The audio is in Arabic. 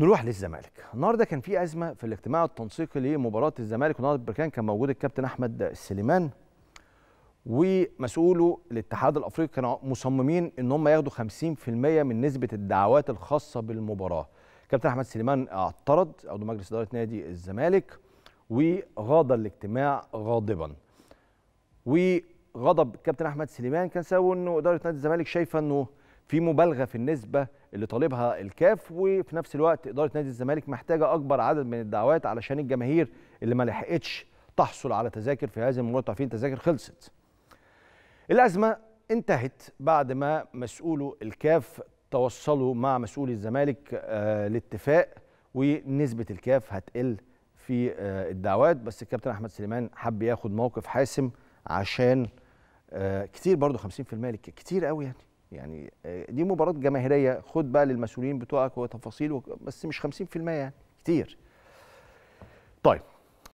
نروح للزمالك النهارده كان في ازمه في الاجتماع التنسيقي لمباراه الزمالك ونهضه البركان كان موجود الكابتن احمد السليمان ومسؤوله الاتحاد الافريقي كانوا مصممين ان هم ياخدوا 50% من نسبه الدعوات الخاصه بالمباراه كابتن احمد سليمان اعترض عضو مجلس اداره نادي الزمالك وغاض الاجتماع غاضبا وغضب كابتن احمد سليمان كان سببه انه اداره نادي الزمالك شايفه انه في مبالغه في النسبه اللي طالبها الكاف وفي نفس الوقت اداره نادي الزمالك محتاجه اكبر عدد من الدعوات علشان الجماهير اللي ما لحقتش تحصل على تذاكر في هذه المباراه تعرفين التذاكر خلصت. الازمه انتهت بعد ما مسؤولو الكاف توصلوا مع مسؤول الزمالك آه، لاتفاق ونسبه الكاف هتقل في آه، الدعوات بس الكابتن احمد سليمان حب ياخد موقف حاسم عشان آه، كتير برضه 50% كتير قوي يعني يعني آه، دي مباراه جماهيريه خد بقى للمسؤولين بتوعك وتفاصيل بس مش 50% يعني كتير